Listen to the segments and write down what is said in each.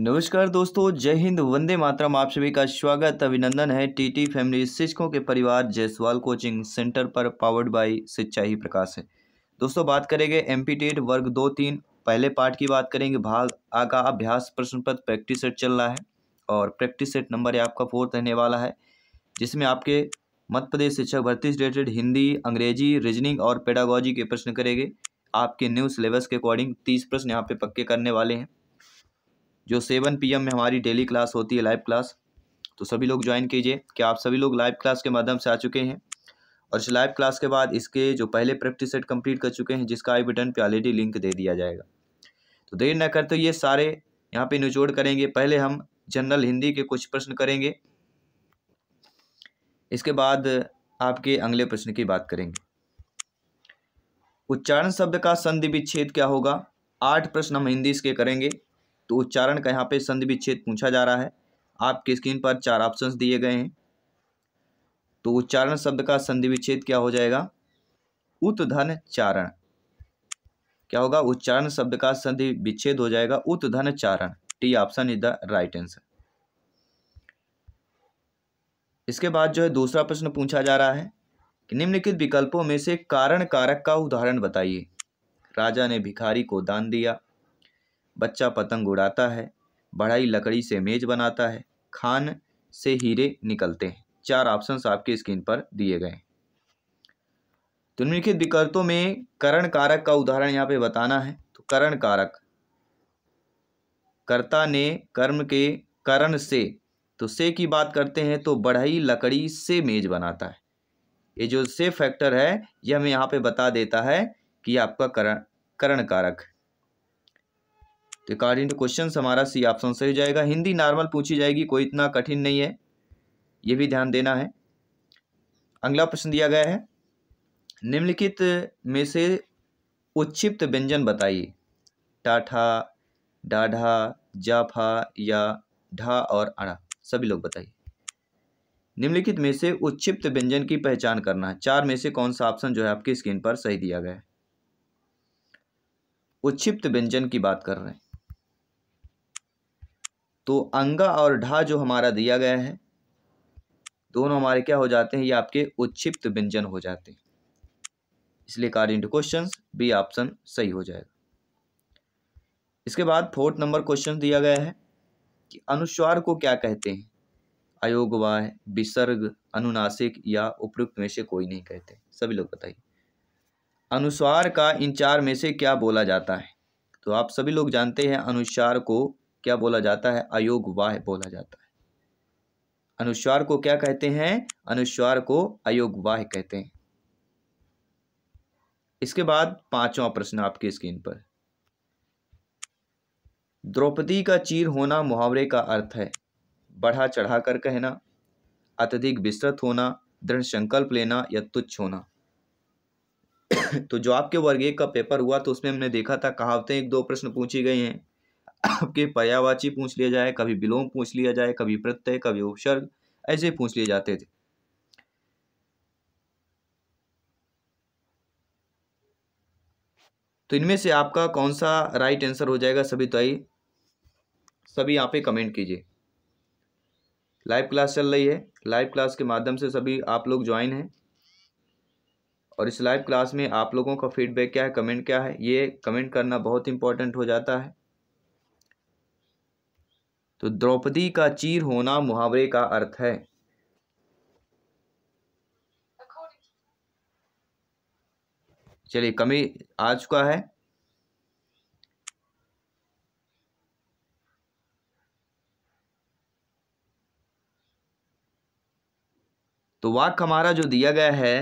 नमस्कार दोस्तों जय हिंद वंदे मातरम आप सभी का स्वागत अभिनंदन है टीटी फैमिली शिक्षकों के परिवार जयसवाल कोचिंग सेंटर पर पावर्ड बाय शिक्षा ही प्रकाश है दोस्तों बात करेंगे एम वर्ग दो तीन पहले पार्ट की बात करेंगे भाग आ का अभ्यास प्रश्न पत्र प्रैक्टिस सेट चल रहा है और प्रैक्टिस सेट नंबर आपका फोर्थ रहने वाला है जिसमें आपके मध्य प्रदेश शिक्षक भर्ती से रिलेटेड हिंदी अंग्रेजी रीजनिंग और पेडागोजी के प्रश्न करेंगे आपके न्यू सिलेबस के अकॉर्डिंग तीस प्रश्न यहाँ पे पक्के करने वाले हैं जो सेवन पी में हमारी डेली क्लास होती है लाइव क्लास तो सभी लोग ज्वाइन कीजिए क्या आप सभी लोग लाइव क्लास के माध्यम से आ चुके हैं और इस लाइव क्लास के बाद इसके जो पहले प्रैक्टिस सेट कंप्लीट कर चुके हैं जिसका आई बटन पे ऑलरेडी लिंक दे दिया जाएगा तो देर न करते तो ये सारे यहाँ पे निचोड़ करेंगे पहले हम जनरल हिंदी के कुछ प्रश्न करेंगे इसके बाद आपके अगले प्रश्न की बात करेंगे उच्चारण शब्द का संधि विच्छेद क्या होगा आठ प्रश्न हम हिंदी इसके करेंगे तो उच्चारण का यहाँ पे संधि विच्छेद पूछा जा रहा है आपके स्क्रीन पर चार ऑप्शंस दिए गए हैं तो उच्चारण शब्द का संधि विच्छेद क्या हो जाएगा उतधन चारण क्या होगा उच्चारण शब्द का संधि विच्छेद हो जाएगा उतधन चारण T option is the right answer इसके बाद जो है दूसरा प्रश्न पूछा जा रहा है कि निम्नलिखित विकल्पों में से कारण कारक का उदाहरण बताइए राजा ने भिखारी को दान दिया बच्चा पतंग उड़ाता है बढ़ाई लकड़ी से मेज बनाता है खान से हीरे निकलते हैं चार ऑप्शंस आपके स्क्रीन पर दिए गए हैं तो निम्नलिखित विकल्पों में करण कारक का उदाहरण यहाँ पे बताना है तो करण कारक कर्ता ने कर्म के करण से तो से की बात करते हैं तो बढ़ई लकड़ी से मेज बनाता है ये जो से फैक्टर है यह हमें यहाँ पे बता देता है कि आपका करण करण कारक तो अकॉर्डिंग टू क्वेश्चन हमारा सी ऑप्शन सही हो जाएगा हिंदी नॉर्मल पूछी जाएगी कोई इतना कठिन नहीं है ये भी ध्यान देना है अगला प्रश्न दिया गया है निम्नलिखित में से उच्छिप्त व्यंजन बताइए टाठा डाढ़ा जाफा या ढा और अड़ा सभी लोग बताइए निम्नलिखित में से उच्छिप्त व्यंजन की पहचान करना है चार में से कौन सा ऑप्शन जो है आपकी स्क्रीन पर सही दिया गया है उच्छिप्त व्यंजन की बात कर रहे हैं तो अंगा और ढा जो हमारा दिया गया है दोनों हमारे क्या हो जाते हैं ये आपके उच्छिप्त व्यंजन हो जाते हैं इसलिए according to question B option सही हो जाएगा इसके बाद फोर्थ नंबर क्वेश्चन दिया गया है कि अनुस्वार को क्या कहते हैं अयोगवाय विसर्ग अनुनासिक या उपयुक्त में से कोई नहीं कहते सभी लोग बताइए अनुस्वार का इन चार में से क्या बोला जाता है तो आप सभी लोग जानते हैं अनुस्वार को क्या बोला जाता है अयोग वाह बोला जाता है अनुस्वार को क्या कहते हैं अनुस्वार को अयोग वाह कहते हैं इसके बाद पांचवा प्रश्न आपकी स्क्रीन पर द्रौपदी का चीर होना मुहावरे का अर्थ है बढ़ा चढ़ा कर कहना अत्यधिक विस्तृत होना दृढ़ संकल्प लेना या तुच्छ होना तो जो आपके वर्ग एक का पेपर हुआ तो उसमें हमने देखा था कहावतें एक दो प्रश्न पूछी गई हैं आपके पर्यावाची पूछ लिया जाए कभी विलोम पूछ लिया जाए कभी प्रत्यय कभी उपसर्ग ऐसे पूछ लिए जाते थे तो इनमें से आपका कौन सा राइट आंसर हो जाएगा सभी तो आई सभी यहाँ पे कमेंट कीजिए लाइव क्लास चल रही है लाइव क्लास के माध्यम से सभी आप लोग ज्वाइन हैं और इस लाइव क्लास में आप लोगों का फीडबैक क्या है कमेंट क्या है ये कमेंट करना बहुत इंपॉर्टेंट हो जाता है तो द्रौपदी का चीर होना मुहावरे का अर्थ है चलिए कमी आ चुका है तो वाक हमारा जो दिया गया है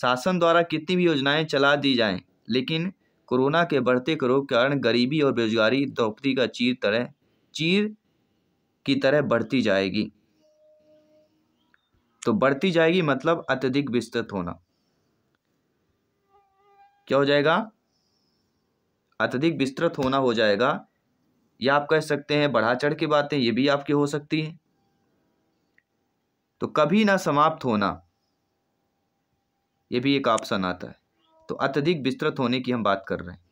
शासन द्वारा कितनी भी योजनाएं चला दी जाएं लेकिन कोरोना के बढ़ते रोग के कारण गरीबी और बेरोजगारी द्रौपदी का चीर तरह चीर की तरह बढ़ती जाएगी तो बढ़ती जाएगी मतलब अत्यधिक विस्तृत होना क्या हो जाएगा अत्यधिक विस्तृत होना हो जाएगा या आप कह सकते हैं बढ़ा चढ़ की बातें ये भी आपकी हो सकती हैं तो कभी ना समाप्त होना ये भी एक ऑप्शन आता है तो अत्यधिक विस्तृत होने की हम बात कर रहे हैं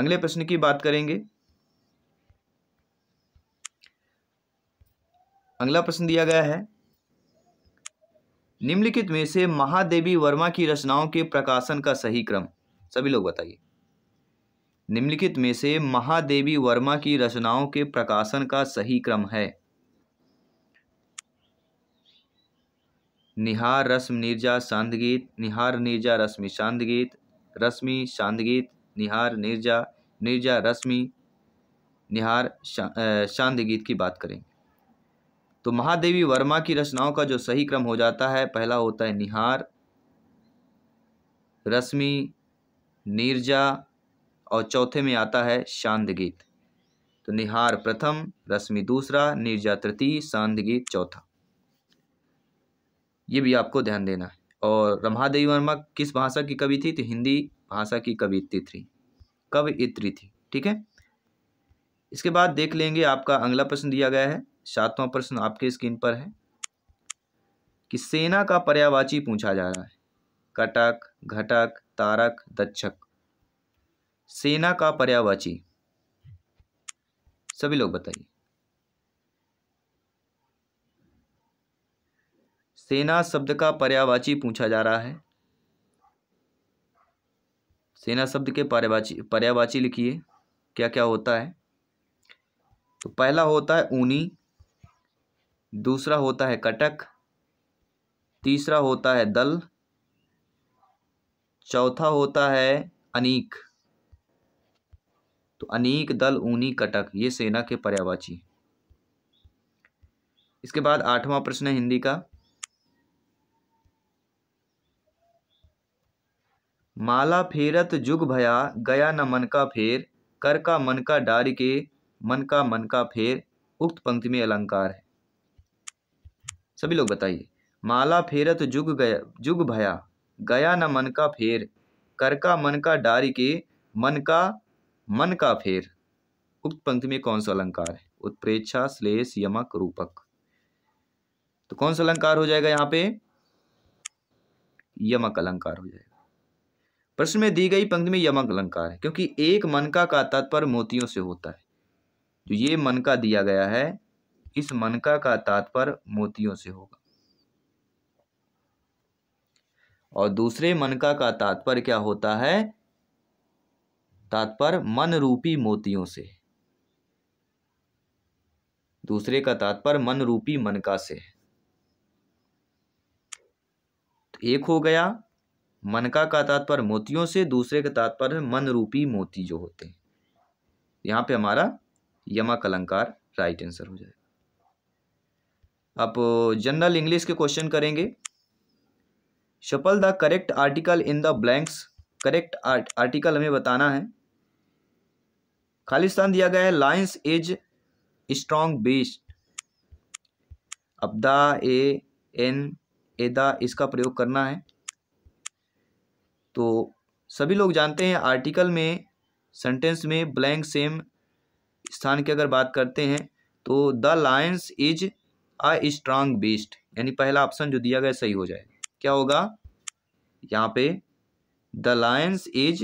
अगले प्रश्न की बात करेंगे अगला प्रश्न दिया गया है निम्नलिखित में से महादेवी वर्मा की रचनाओं के प्रकाशन का सही क्रम सभी लोग बताइए निम्नलिखित में से महादेवी वर्मा की रचनाओं के प्रकाशन का सही क्रम है निहार रस्म निर्जा शांतगीत निहार निर्जा रश्मि शांतगीत रश्मि शांतगीत निहार निर्जा निर्जा रश्मि निहार शांतगीत शांत गीत की बात करें तो महादेवी वर्मा की रचनाओं का जो सही क्रम हो जाता है पहला होता है निहार रश्मि नीरजा और चौथे में आता है शांत गीत तो निहार प्रथम रश्मि दूसरा नीरजा तृतीय शांत गीत चौथा ये भी आपको ध्यान देना है और रमादेवी वर्मा किस भाषा की कवि थी तो हिंदी भाषा की कवित्री थी कवयित्री थी ठीक है इसके बाद देख लेंगे आपका अगला प्रश्न दिया गया है सातवां प्रश्न आपके स्क्रीन पर है कि सेना का पर्यावाची पूछा जा रहा है कटक घटक तारक दक्षक सेना का पर्यावाची सभी लोग बताइए सेना शब्द का पर्यावाची पूछा जा रहा है सेना शब्द के पर्यावाची पर्यावाची लिखिए क्या क्या होता है तो पहला होता है ऊनी दूसरा होता है कटक तीसरा होता है दल चौथा होता है अनीक तो अनीक दल ऊनी कटक ये सेना के पर्यावाची इसके बाद आठवां प्रश्न है हिंदी का माला फेरत जुग भया गया न मन का फेर कर का मन का डार के मन का मन का फेर उक्त पंक्ति में अलंकार है सभी लोग बताइए माला फेरत जुग गया जुग भया गया न मन का फेर कर का मन का डारी के मन का मन का फेर उक्त पंक्ति में कौन सा अलंकार है उत्प्रेक्षा श्लेष यमक रूपक तो कौन सा अलंकार हो जाएगा यहाँ पे यमक अलंकार हो जाएगा प्रश्न में दी गई पंक्ति में यमक अलंकार है क्योंकि एक मनका का तात्पर्य मोतियों से होता है जो ये का दिया गया है इस मनका का तात्पर्य मोतियों से होगा और दूसरे मनका का तात्पर्य क्या होता है तात्पर्य मन रूपी मोतियों से दूसरे का तात्पर्य मन रूपी मनका से तो एक हो गया मनका का तात्पर्य मोतियों से दूसरे का तात्पर्य मन रूपी मोती जो होते हैं यहां पे हमारा यमा कलंकार राइट आंसर हो जाएगा आप जनरल uh, इंग्लिश के क्वेश्चन करेंगे supply the correct article in the blanks correct article हमें बताना है खालिस्तान दिया गया है लाइन्स इज स्ट्रॉन्ग बीस्ट अब the a an a the इसका प्रयोग करना है तो सभी लोग जानते हैं आर्टिकल में सेंटेंस में ब्लैंक सेम स्थान की अगर बात करते हैं तो the lions is a strong beast यानी पहला ऑप्शन जो दिया गया सही हो जाए क्या होगा यहाँ पे the lions is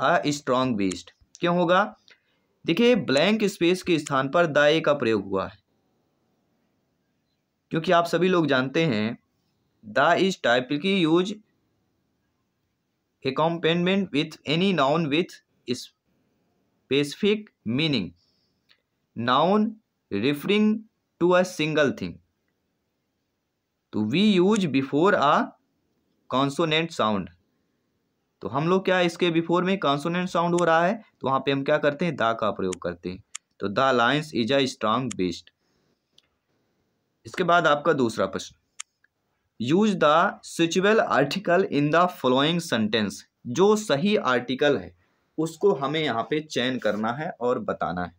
a strong beast क्यों होगा देखिए ब्लैंक स्पेस के स्थान पर द ए का प्रयोग हुआ है क्योंकि आप सभी लोग जानते हैं द इज टाइप की use accompaniment with any noun with specific meaning noun referring to a single thing तो we use before a consonant sound तो हम लोग क्या इसके बिफोर में कॉन्सोनेंट साउंड हो रहा है तो वहां पे हम क्या करते हैं दा का प्रयोग करते हैं तो the lions is a strong beast इसके बाद आपका दूसरा प्रश्न use the suitable article in the following sentence जो सही आर्टिकल है उसको हमें यहाँ पे चयन करना है और बताना है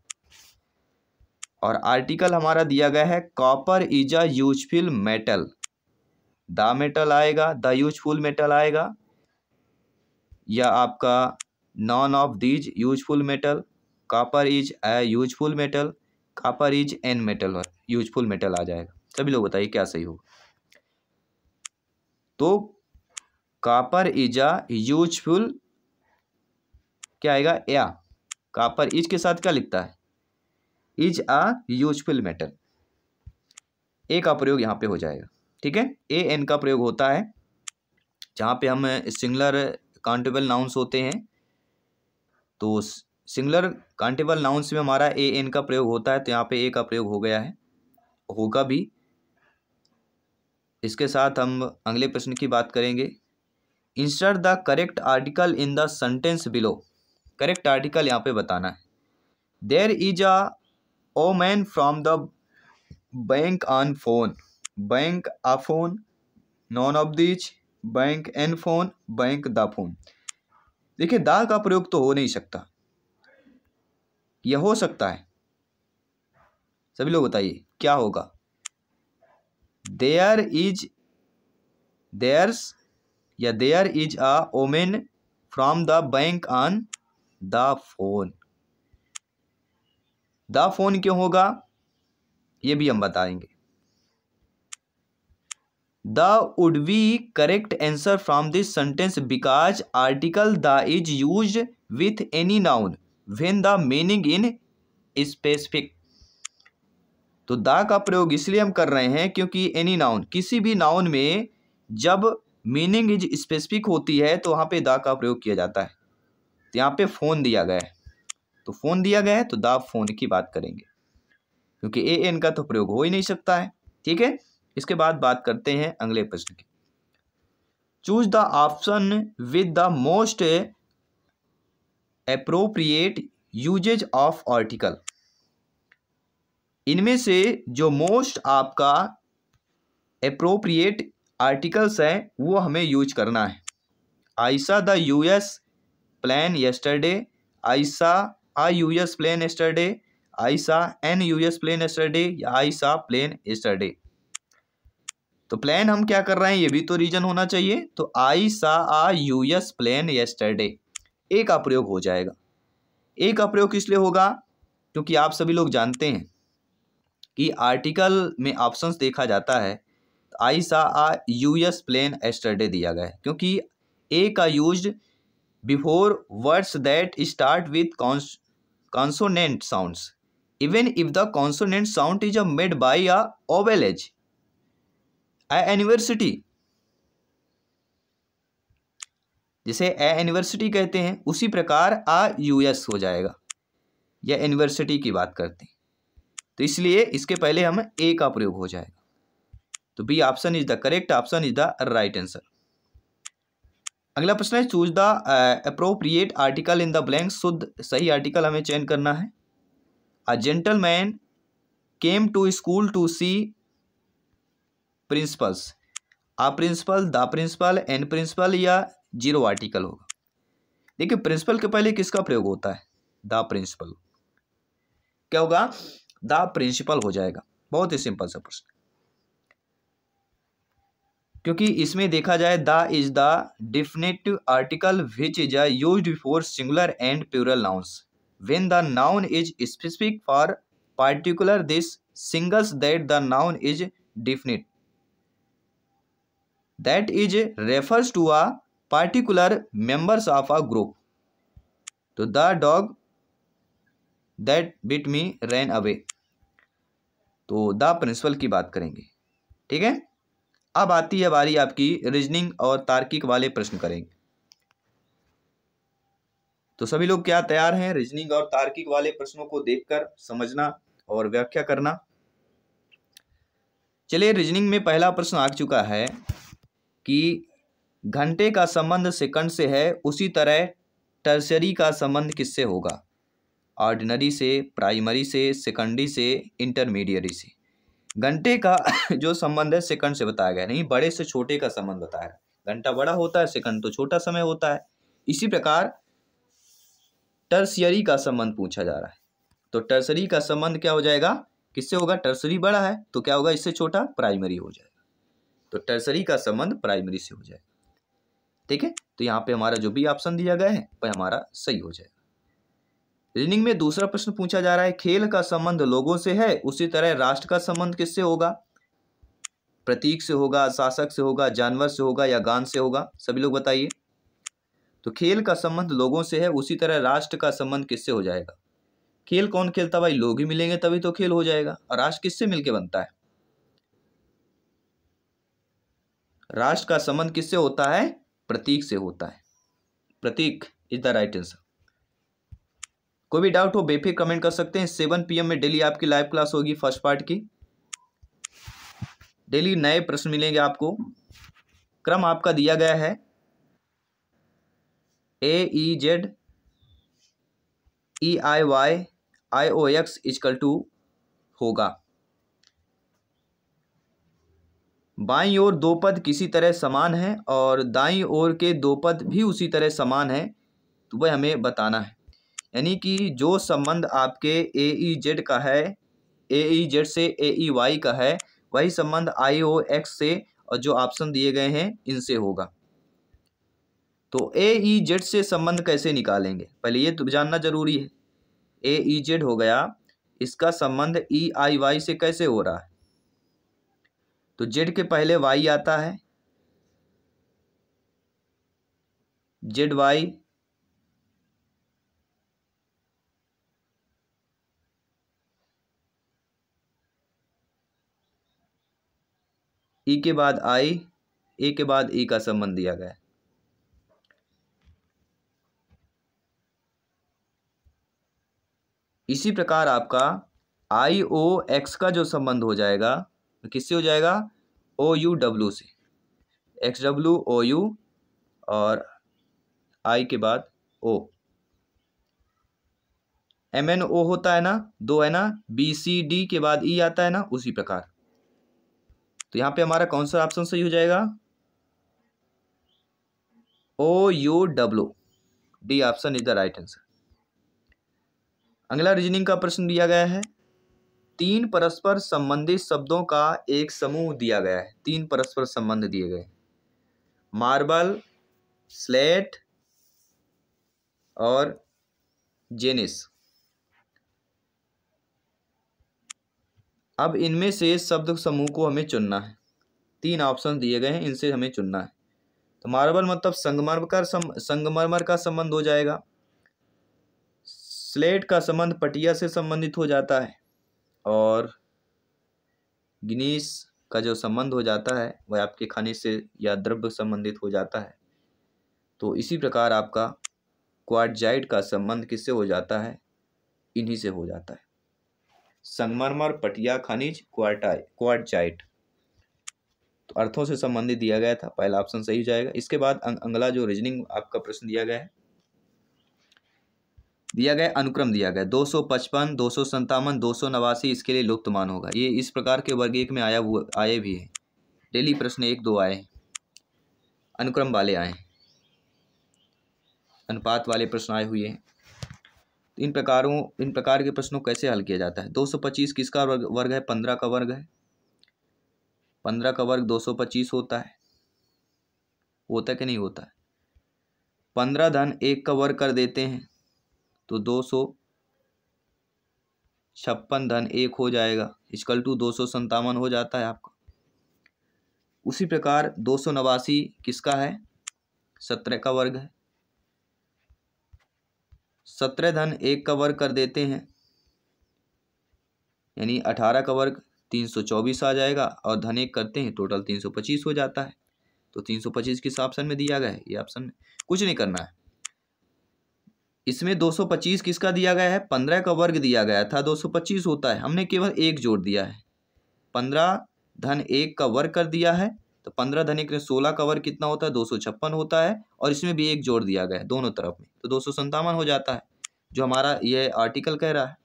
और आर्टिकल हमारा दिया गया है copper is a useful metal the metal आएगा द यूजफुल मेटल आएगा या आपका none of these useful metal copper is a useful metal copper is an metal useful metal आ जाएगा सभी लोग बताइए क्या सही होगा तो कापर इज अ यूजफुल क्या आएगा या कापर इज के साथ क्या लिखता है is a useful metal a का प्रयोग यहाँ पे हो जाएगा ठीक है ए एन का प्रयोग होता है जहाँ पे हम सिंगलर काउंटेबल नाउंस होते हैं तो सिंगलर काउंटेबल नाउंस में हमारा ए एन का प्रयोग होता है तो यहाँ पे ए का प्रयोग हो गया है होगा भी इसके साथ हम अगले प्रश्न की बात करेंगे insert the correct article in the sentence below correct article यहाँ पे बताना है there is a woman from the bank on phone bank a phone none of which bank an phone bank the phone देखिए the का प्रयोग तो हो नहीं सकता यह हो सकता है सभी लोग बताइए क्या होगा देयर इज देयर्स या there is a woman from the bank on the phone the phone क्यों होगा ये भी हम बताएंगे the would be correct answer from this sentence because article the is use with any noun when the meaning in specific तो the का प्रयोग इसलिए हम कर रहे हैं क्योंकि एनी नाउन किसी भी नाउन में जब मीनिंग इज स्पेसिफिक होती है तो वहाँ पे द का प्रयोग किया जाता है तो यहाँ पे फ़ोन दिया गया है तो फ़ोन दिया गया है तो द फ़ोन की बात करेंगे क्योंकि ए एन का तो प्रयोग हो ही नहीं सकता है ठीक है इसके बाद बात करते हैं अगले प्रश्न की choose the option with the most appropriate usages of article इनमें से जो मोस्ट आपका अप्रोप्रिएट आर्टिकल्स है वो हमें यूज करना है I saw the US plan yesterday I saw I U S plane yesterday I saw an U S plane yesterday या आई सा प्लेन एस्टरडे तो प्लेन हम क्या कर रहे हैं ये भी तो रीजन होना चाहिए तो I saw a U S plane yesterday a का प्रयोग हो जाएगा ए का प्रयोग किस लिए होगा क्योंकि आप सभी लोग जानते हैं कि आर्टिकल में ऑप्शन देखा जाता है I saw a U S plane yesterday दिया गया है क्योंकि ए का use before words that start with consonant sounds even if the consonant sound is made by a vowel edge a university जिसे ए यूनिवर्सिटी कहते हैं उसी प्रकार आ यूएस हो जाएगा या यूनिवर्सिटी की बात करते हैं तो इसलिए इसके पहले हम ए का प्रयोग हो जाएगा तो B option is the correct option is the right answer अगला प्रश्न है choose the appropriate article in the blank शुद्ध सही आर्टिकल हमें चयन करना है a gentleman came to school to see principals a principal the principal an principal या जीरो आर्टिकल होगा देखिए प्रिंसिपल के पहले किसका प्रयोग होता है द प्रिंसिपल क्या होगा द प्रिंसिपल हो जाएगा बहुत ही सिंपल सा प्रश्न क्योंकि इसमें देखा जाए the is the definitive article which is as before singular and plural nouns when the noun is specific for particular this signals that the noun is definite that is refers to a particular members of a group तो the dog that bit me ran away तो the principal की बात करेंगे ठीक है अब आती है बारी आपकी रीजनिंग और तार्किक वाले प्रश्न करेंगे तो सभी लोग क्या तैयार हैं रीजनिंग और तार्किक वाले प्रश्नों को देखकर समझना और व्याख्या करना चलिए रीजनिंग में पहला प्रश्न आ चुका है कि घंटे का संबंध सेकंड से है उसी तरह टर्सरी का संबंध किससे होगा ऑर्डिनरी से प्राइमरी से सेकेंडरी से इंटरमीडिएट से घंटे का जो संबंध है सेकंड से बताया गया नहीं बड़े से छोटे का संबंध बताया गया घंटा बड़ा होता है सेकंड तो छोटा समय होता है इसी प्रकार टर्सियरी का संबंध पूछा जा रहा है तो टर्सरी का संबंध क्या हो जाएगा किससे होगा टर्सरी बड़ा है तो क्या होगा इससे छोटा प्राइमरी हो जाएगा तो टर्सरी का संबंध प्राइमरी से हो जाएगा ठीक है तो यहाँ पे हमारा जो भी ऑप्शन दिया गया है वह हमारा सही हो जाएगा रीनिंग में दूसरा प्रश्न पूछा जा रहा है खेल का संबंध लोगों से है उसी तरह राष्ट्र का संबंध किससे होगा प्रतीक से होगा शासक से होगा जानवर से होगा या गान से होगा सभी लोग बताइए तो खेल का संबंध लोगों से है उसी तरह राष्ट्र का संबंध किससे हो जाएगा खेल कौन खेलता भाई लोग ही मिलेंगे तभी तो खेल हो जाएगा और राष्ट्र किससे मिलके बनता है राष्ट्र का संबंध किससे होता है प्रतीक से होता है प्रतीक इज द राइट आंसर कोई भी डाउट हो बेफिक कमेंट कर सकते हैं सेवन पी में डेली आपकी लाइव क्लास होगी फर्स्ट पार्ट की डेली नए प्रश्न मिलेंगे आपको क्रम आपका दिया गया है A E Z E I Y I O X is equal to होगा बाईं ओर दो पद किसी तरह समान है और दाईं ओर के दो पद भी उसी तरह समान है तो वह हमें बताना है यानी कि जो संबंध आपके ए ई जेड का है ए ई जेड से ए ई वाई का है वही संबंध आई ओ एक्स से और जो ऑप्शन दिए गए हैं इनसे होगा तो ए ई जेड से संबंध कैसे निकालेंगे पहले ये तो जानना जरूरी है ए ई जेड हो गया इसका संबंध ई आई वाई से कैसे हो रहा है तो जेड के पहले वाई आता है जेड वाई ई के बाद आई ए के बाद ई का संबंध दिया गया इसी प्रकार आपका आई ओ एक्स का जो संबंध हो जाएगा किससे हो जाएगा ओ यू डब्ल्यू से एक्स डब्ल्यू ओ यू और आई के बाद ओ एम एन ओ होता है ना दो है ना बी सी डी के बाद ई आता है ना उसी प्रकार तो यहाँ पे हमारा कौन सा ऑप्शन सही हो जाएगा O U W D option is the right answer अगला रीजनिंग का प्रश्न दिया गया है तीन परस्पर संबंधित शब्दों का एक समूह दिया गया है तीन परस्पर संबंध दिए गए मार्बल स्लेट और जेनिस अब इनमें से शब्द समूह को हमें चुनना है तीन ऑप्शन दिए गए हैं इनसे हमें चुनना है तो मार्बल मतलब संगमरमर का सम, संगमरमर का संबंध हो जाएगा स्लेट का संबंध पटिया से संबंधित हो जाता है और गिनीस का जो संबंध हो जाता है वह आपके खाने से या द्रव्य संबंधित हो जाता है तो इसी प्रकार आपका क्वाडजाइट का संबंध किससे हो जाता है इन्हीं से हो जाता है संगमरमर पटिया खनिज क्वार्टाइ क्वार्टजाइट तो अर्थों से संबंधित दिया गया था पहला ऑप्शन सही हो जाएगा इसके बाद अं-, अंगला जो रीजनिंग आपका प्रश्न दिया गया है दिया गया अनुक्रम दिया गया दो सौ पचपन दो सौ संतावन दो सौ नवासी इसके लिए लुप्तमान होगा ये इस प्रकार के वर्ग एक में आया हुआ आए भी हैं डेली प्रश्न एक दो आए अनुक्रम वाले आए अनुपात वाले प्रश्न आए हुए हैं इन प्रकारों इन प्रकार के प्रश्नों कैसे हल किया जाता है 225 किसका वर्ग वर्ग है पंद्रह का वर्ग है पंद्रह का वर्ग 225 होता है होता है कि नहीं होता है पंद्रह धन एक का वर्ग कर देते हैं तो दो सौ छप्पन धन एक हो जाएगा इसकल टू दो सौ संतावन हो जाता है आपका उसी प्रकार दो सौ नवासी किसका है सत्रह का वर्ग है सत्रह धन एक का वर्ग कर देते हैं यानी अठारह का वर्ग तीन सौ चौबीस आ जाएगा और धन एक करते हैं टोटल तीन सौ पच्चीस हो जाता है तो तीन सौ पच्चीस किस ऑप्शन में दिया गया है ये ऑप्शन कुछ नहीं करना है इसमें दो सौ पच्चीस किसका दिया गया है पंद्रह का वर्ग दिया गया था दो सौ पच्चीस होता है हमने केवल एक जोड़ दिया है पंद्रह धन एक का वर्ग कर दिया है तो पंद्रह धन एक सोलह कवर कितना होता है दो सौ छप्पन होता है और इसमें भी एक जोड़ दिया गया है दोनों तरफ में तो दो सौ संतावन हो जाता है जो हमारा ये आर्टिकल कह रहा है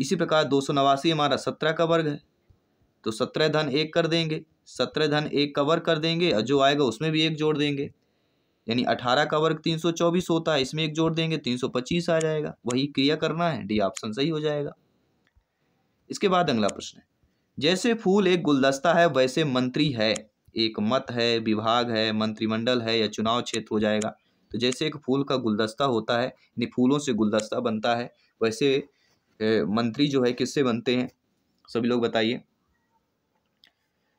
इसी प्रकार दो सौ नवासी हमारा सत्रह का वर्ग है तो सत्रह धन एक कर देंगे सत्रह धन एक कवर कर देंगे और जो आएगा उसमें भी एक जोड़ देंगे यानी अठारह का वर्ग तीन सौ चौबीस होता है इसमें एक जोड़ देंगे तीन सौ पच्चीस आ जाएगा वही क्रिया करना है डी ऑप्शन सही हो जाएगा इसके बाद अगला प्रश्न है जैसे फूल एक गुलदस्ता है वैसे मंत्री है एक मत है विभाग है मंत्रिमंडल है या चुनाव क्षेत्र हो जाएगा तो जैसे एक फूल का गुलदस्ता होता है यानी फूलों से गुलदस्ता बनता है वैसे मंत्री जो है किससे बनते हैं सभी लोग बताइए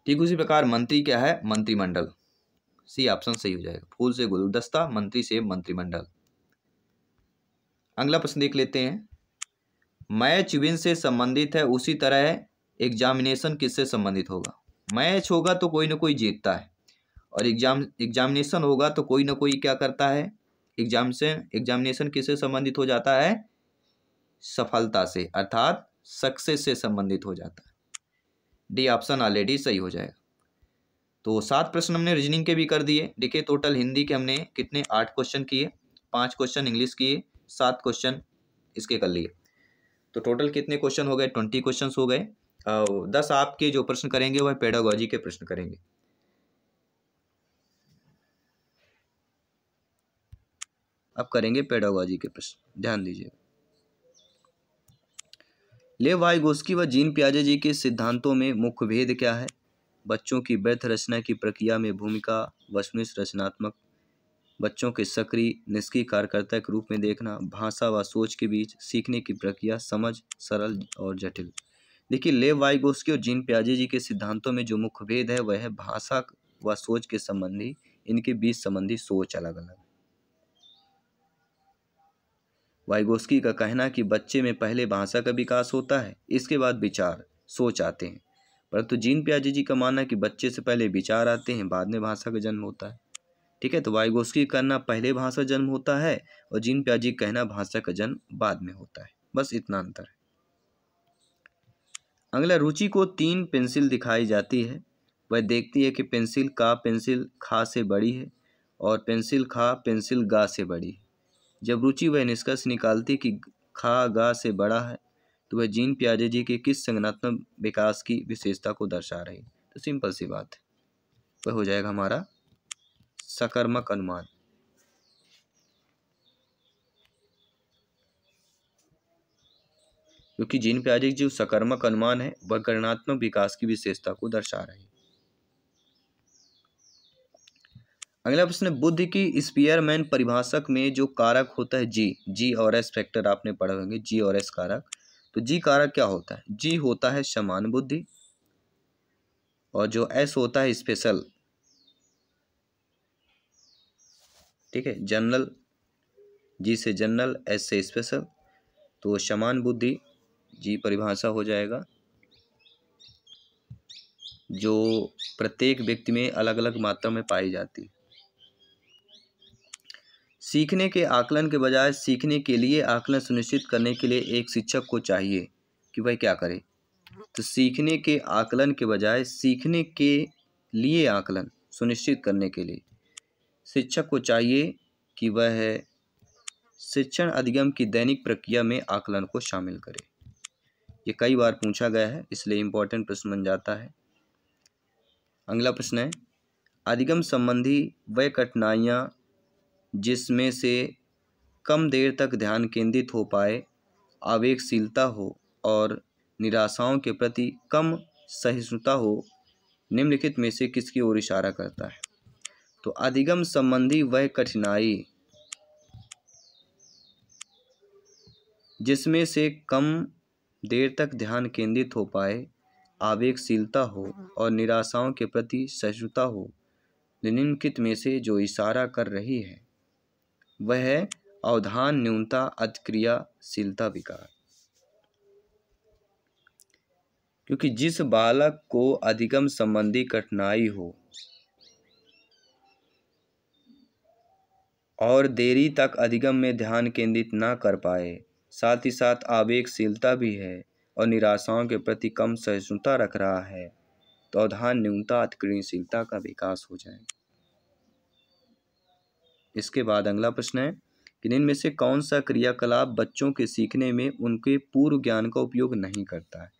ठीक उसी प्रकार मंत्री क्या है मंत्रिमंडल सी ऑप्शन सही हो जाएगा फूल से गुलदस्ता मंत्री से मंत्रिमंडल अगला प्रश्न देख लेते हैं मैच विन से संबंधित है उसी तरह एग्जामिनेशन किससे संबंधित होगा मैच होगा तो कोई ना कोई जीतता है और एग्जाम एग्जामिनेशन होगा तो कोई ना कोई क्या करता है एग्जाम से एग्जामिनेशन किससे संबंधित हो जाता है सफलता से अर्थात सक्सेस से संबंधित हो जाता है डी ऑप्शन ऑलरेडी सही हो जाएगा तो सात प्रश्न हमने रीजनिंग के भी कर दिए देखिए टोटल हिंदी के हमने कितने आठ क्वेश्चन किए पाँच क्वेश्चन इंग्लिश किए सात क्वेश्चन इसके कर लिए तो टोटल कितने क्वेश्चन हो गए ट्वेंटी क्वेश्चन हो गए दस आपके जो प्रश्न करेंगे वह पेडागोजी के प्रश्न करेंगे अब करेंगे पेडागोजी के प्रश्न ध्यान दीजिए ले वाइगोस्की व जीन प्याजे जी के सिद्धांतों में मुख्य भेद क्या है बच्चों की व्यर्थ रचना की प्रक्रिया में भूमिका वस्मिस रचनात्मक बच्चों के सक्रिय निष्क्रिय कार्यकर्ता के रूप में देखना भाषा व सोच के बीच सीखने की प्रक्रिया समझ सरल और जटिल देखिए लेव वाइगोस्की और जीन प्याजे जी के सिद्धांतों में जो मुख्य भेद है वह है भाषा व सोच के संबंधी इनके बीच संबंधी सोच अलग अलग वाइगोस्की का कहना कि बच्चे में पहले भाषा का विकास होता है इसके बाद विचार सोच आते हैं परंतु जीन प्याजे जी का मानना कि बच्चे से पहले विचार आते हैं बाद में भाषा का जन्म होता है ठीक है तो वाइगोस्की कहना पहले भाषा जन्म होता है और जीन प्याजी कहना भाषा का जन्म बाद में होता है बस इतना अंतर है अगला रुचि को तीन पेंसिल दिखाई जाती है वह देखती है कि पेंसिल का पेंसिल खा से बड़ी है और पेंसिल खा पेंसिल गा से बड़ी है जब रुचि वह निष्कर्ष निकालती कि खा गा से बड़ा है तो वह जीन प्याजे जी के किस संगनात्मक विकास की विशेषता को दर्शा रही तो सिंपल सी बात है वह हो जाएगा हमारा सकर्मक अनुमान क्योंकि जीन एक जो सकर्मक अनुमान है वह गणनात्मक विकास की विशेषता को दर्शा रहे हैं अगला प्रश्न बुद्ध की स्पीयरमैन परिभाषक में जो कारक होता है जी जी और एस फैक्टर आपने पढ़े होंगे जी और एस कारक तो जी कारक क्या होता है जी होता है समान बुद्धि और जो एस होता है स्पेशल ठीक है जनरल जी से जनरल एस से स्पेशल तो समान बुद्धि जी परिभाषा हो जाएगा जो प्रत्येक व्यक्ति में अलग अलग मात्रा में पाई जाती सीखने के आकलन के बजाय सीखने के लिए आकलन सुनिश्चित करने के लिए एक शिक्षक को चाहिए कि वह क्या करे तो सीखने के आकलन के बजाय सीखने के लिए आकलन सुनिश्चित करने के लिए शिक्षक को चाहिए कि वह शिक्षण अधिगम की दैनिक प्रक्रिया में आकलन को शामिल करे ये कई बार पूछा गया है इसलिए इम्पोर्टेंट प्रश्न बन जाता है अगला प्रश्न है अधिगम संबंधी वह कठिनाइयाँ जिसमें से कम देर तक ध्यान केंद्रित हो पाए आवेगशीलता हो और निराशाओं के प्रति कम सहिष्णुता हो निम्नलिखित में से किसकी ओर इशारा करता है तो अधिगम संबंधी वह कठिनाई जिसमें से कम देर तक ध्यान केंद्रित हो पाए आवेगशीलता हो और निराशाओं के प्रति सहजता हो निम्नलिखित में से जो इशारा कर रही है वह है अवधान न्यूनता अतिक्रियाशीलता विकार क्योंकि जिस बालक को अधिगम संबंधी कठिनाई हो और देरी तक अधिगम में ध्यान केंद्रित ना कर पाए साथ ही साथ आवेगशीलता भी है और निराशाओं के प्रति कम सहिष्णुता रख रहा है तो अवधान न्यूनता अतिक्रियशीलता का विकास हो जाए इसके बाद अगला प्रश्न है कि इनमें से कौन सा क्रियाकलाप बच्चों के सीखने में उनके पूर्व ज्ञान का उपयोग नहीं करता है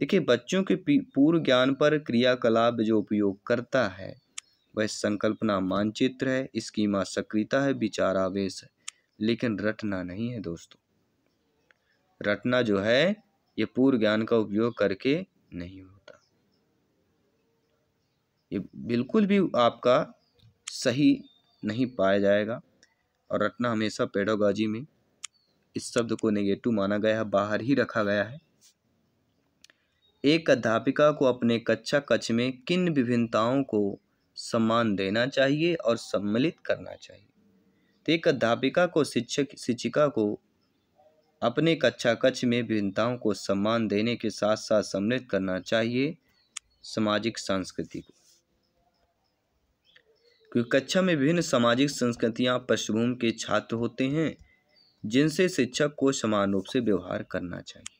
देखिए बच्चों के पूर्व ज्ञान पर क्रियाकलाप जो उपयोग करता है वह संकल्पना मानचित्र है स्कीमा सक्रियता है विचारावेश है लेकिन रटना नहीं है दोस्तों रटना जो है ये पूर्व ज्ञान का उपयोग करके नहीं होता ये बिल्कुल भी आपका सही नहीं पाया जाएगा और रटना हमेशा पेडोगाजी में इस शब्द को नेगेटिव माना गया है बाहर ही रखा गया है एक अध्यापिका को अपने कक्षा कक्ष में किन विभिन्नताओं को सम्मान देना चाहिए और सम्मिलित करना चाहिए तो एक अध्यापिका को शिक्षक शिक्षिका को अपने कक्षा कक्ष में विभिन्नताओं को सम्मान देने के साथ साथ सम्मिलित करना चाहिए सामाजिक संस्कृति को क्योंकि कक्षा में विभिन्न सामाजिक संस्कृतियाँ पृष्ठभूमि के छात्र होते हैं जिनसे शिक्षक को समान रूप से व्यवहार करना चाहिए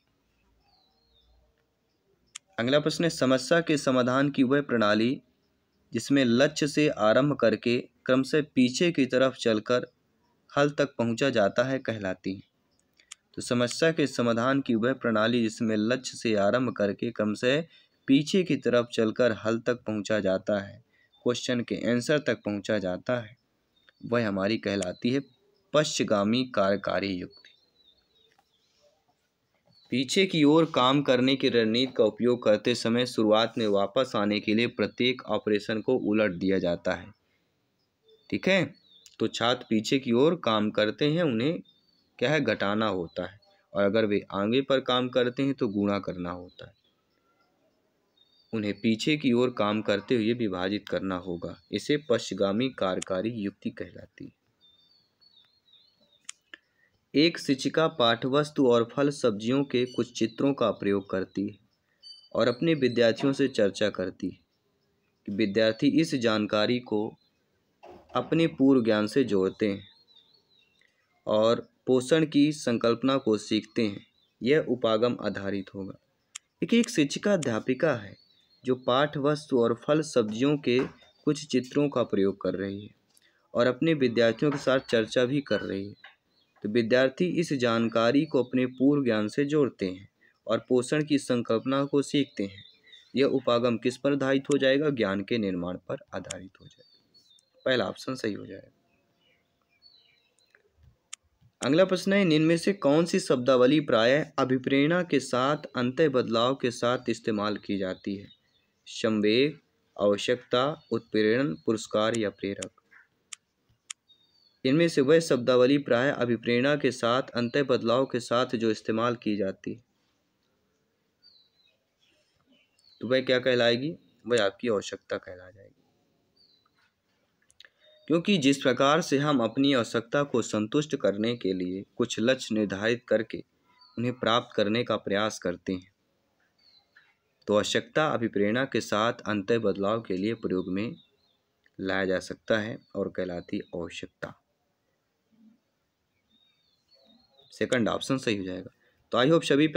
अगला प्रश्न है समस्या के समाधान की वह प्रणाली जिसमें लक्ष्य से आरंभ करके क्रम से पीछे की तरफ चलकर हल तक पहुंचा जाता है कहलाती है तो समस्या के समाधान की वह प्रणाली जिसमें लक्ष्य से आरंभ करके कम से पीछे की तरफ चलकर हल तक पहुंचा जाता है क्वेश्चन के आंसर तक पहुंचा जाता है वह हमारी कहलाती है पश्चगामी कार्यकारी युक्ति पीछे की ओर काम करने की रणनीति का उपयोग करते समय शुरुआत में वापस आने के लिए प्रत्येक ऑपरेशन को उलट दिया जाता है ठीक है तो छात्र पीछे की ओर काम करते हैं उन्हें क्या है घटाना होता है और अगर वे आगे पर काम करते हैं तो गुणा करना होता है उन्हें पीछे की ओर काम करते हुए विभाजित करना होगा इसे पश्चगामी कार्यकारी युक्ति कहलाती एक शिक्षिका वस्तु और फल सब्जियों के कुछ चित्रों का प्रयोग करती है और अपने विद्यार्थियों से चर्चा करती है कि विद्यार्थी इस जानकारी को अपने पूर्व ज्ञान से जोड़ते हैं और पोषण की संकल्पना को सीखते हैं यह उपागम आधारित होगा एक एक शिक्षिका अध्यापिका है जो पाठ वस्तु और फल सब्जियों के कुछ चित्रों का प्रयोग कर रही है और अपने विद्यार्थियों के साथ चर्चा भी कर रही है तो विद्यार्थी इस जानकारी को अपने पूर्व ज्ञान से जोड़ते हैं और पोषण की संकल्पना को सीखते हैं यह उपागम किस पर आधारित हो जाएगा ज्ञान के निर्माण पर आधारित हो जाएगा पहला ऑप्शन सही हो जाएगा अगला प्रश्न है इनमें से कौन सी शब्दावली प्राय अभिप्रेरणा के साथ अंत बदलाव के साथ इस्तेमाल की जाती है संवेग आवश्यकता उत्प्रेरण पुरस्कार या प्रेरक इनमें से वह शब्दावली प्राय अभिप्रेरणा के साथ अंत बदलाव के साथ जो इस्तेमाल की जाती है तो वह क्या कहलाएगी वह आपकी आवश्यकता कहला जाएगी क्योंकि जिस प्रकार से हम अपनी आवश्यकता को संतुष्ट करने के लिए कुछ लक्ष्य निर्धारित करके उन्हें प्राप्त करने का प्रयास करते हैं तो आवश्यकता अभिप्रेरणा के साथ अंत बदलाव के लिए प्रयोग में लाया जा सकता है और कहलाती आवश्यकता सेकंड ऑप्शन सही हो जाएगा तो आई होप सभी